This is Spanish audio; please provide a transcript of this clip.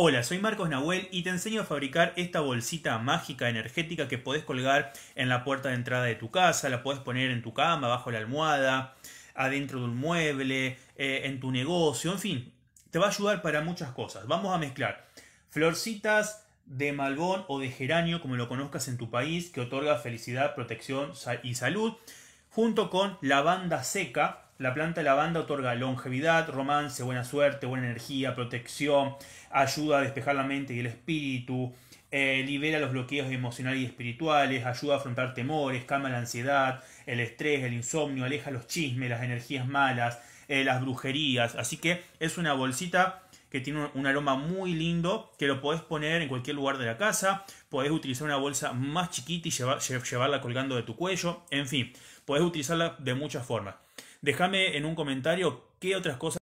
Hola, soy Marcos Nahuel y te enseño a fabricar esta bolsita mágica energética que podés colgar en la puerta de entrada de tu casa, la podés poner en tu cama, bajo la almohada, adentro de un mueble, eh, en tu negocio, en fin, te va a ayudar para muchas cosas. Vamos a mezclar florcitas de malvón o de geranio, como lo conozcas en tu país, que otorga felicidad, protección y salud, junto con lavanda seca, la planta lavanda otorga longevidad, romance, buena suerte, buena energía, protección, ayuda a despejar la mente y el espíritu, eh, libera los bloqueos emocionales y espirituales, ayuda a afrontar temores, calma la ansiedad, el estrés, el insomnio, aleja los chismes, las energías malas, eh, las brujerías. Así que es una bolsita que tiene un, aroma muy lindo, que lo podés poner en cualquier lugar de la casa, podés utilizar una bolsa más chiquita y llevar, llevarla colgando de tu cuello, en fin, podés utilizarla de muchas formas. Déjame en un comentario qué otras cosas